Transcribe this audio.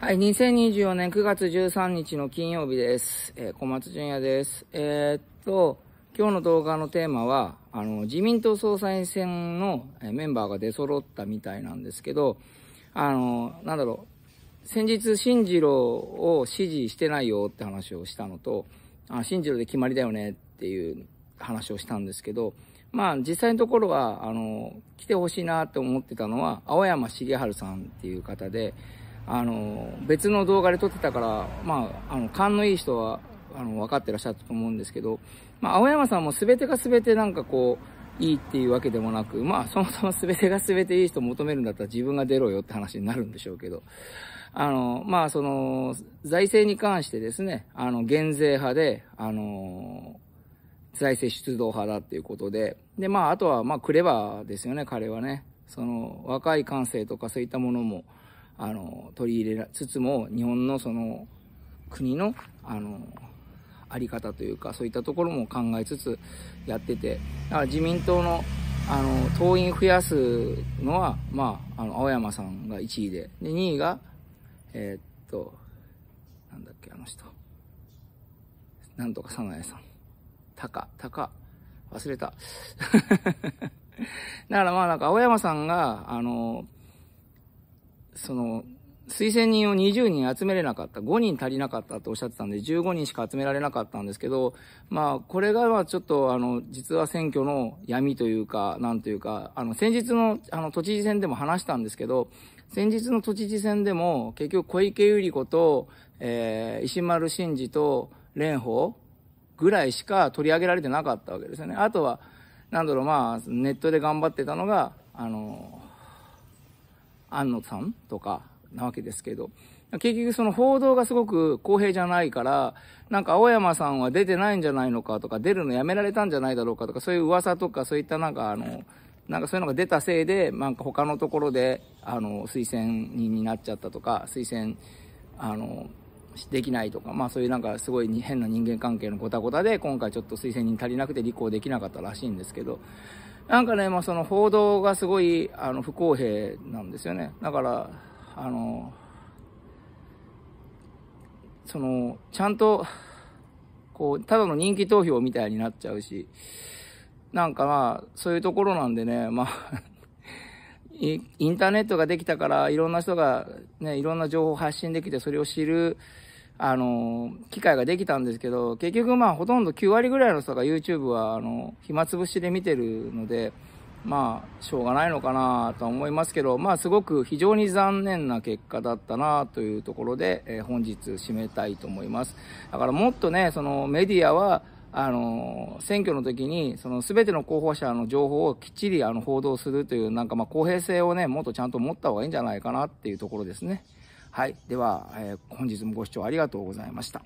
はい、2024年9月13日の金曜日です。えー、小松淳也です。えー、っと、今日の動画のテーマは、あの、自民党総裁選のメンバーが出揃ったみたいなんですけど、あの、なんだろう、先日、新次郎を支持してないよって話をしたのと、あ新次郎で決まりだよねっていう話をしたんですけど、まあ、実際のところは、あの、来てほしいなって思ってたのは、青山茂春さんっていう方で、あの、別の動画で撮ってたから、まあ、あの、勘のいい人は、あの、分かってらっしゃったと思うんですけど、まあ、青山さんも全てが全てなんかこう、いいっていうわけでもなく、まあ、そもそも全てが全ていい人を求めるんだったら自分が出ろよって話になるんでしょうけど、あの、まあ、その、財政に関してですね、あの、減税派で、あの、財政出動派だっていうことで、で、まあ、あとは、まあ、クレバーですよね、彼はね。その、若い感性とかそういったものも、あの、取り入れつつも、日本のその、国の、あの、あり方というか、そういったところも考えつつやってて、だから自民党の、あの、党員増やすのは、まあ、あの、青山さんが1位で、で、2位が、えー、っと、なんだっけ、あの人。なんとか早苗さん。たか、たか、忘れた。だからまあなんか青山さんが、あの、その、推薦人を20人集めれなかった、5人足りなかったとおっしゃってたんで、15人しか集められなかったんですけど、まあ、これがまあちょっと、あの、実は選挙の闇というか、なんというか、あの、先日の、あの、都知事選でも話したんですけど、先日の都知事選でも、結局小池百合子と、えー、石丸真二と蓮舫ぐらいしか取り上げられてなかったわけですよね。あとは、なんだろう、まあ、ネットで頑張ってたのが、あの、安野さんとかなわけですけど、結局その報道がすごく公平じゃないから、なんか青山さんは出てないんじゃないのかとか、出るのやめられたんじゃないだろうかとか、そういう噂とか、そういったなんかあの、なんかそういうのが出たせいで、なんか他のところで、あの、推薦人になっちゃったとか、推薦、あの、できないとか、まあそういうなんかすごい変な人間関係のごたごたで、今回ちょっと推薦人足りなくて履行できなかったらしいんですけど、なんかね、まあ、その報道がすごい、あの、不公平なんですよね。だから、あの、その、ちゃんと、こう、ただの人気投票みたいになっちゃうし、なんかまあ、そういうところなんでね、まあ インターネットができたから、いろんな人がね、いろんな情報を発信できて、それを知る、あの、機会ができたんですけど、結局まあほとんど9割ぐらいの人が YouTube は、あの、暇つぶしで見てるので、まあ、しょうがないのかなとは思いますけど、まあすごく非常に残念な結果だったなというところで、えー、本日締めたいと思います。だからもっとね、そのメディアは、あの、選挙の時に、その全ての候補者の情報をきっちりあの報道するという、なんかまあ公平性をね、もっとちゃんと持った方がいいんじゃないかなっていうところですね。はい。では、えー、本日もご視聴ありがとうございました。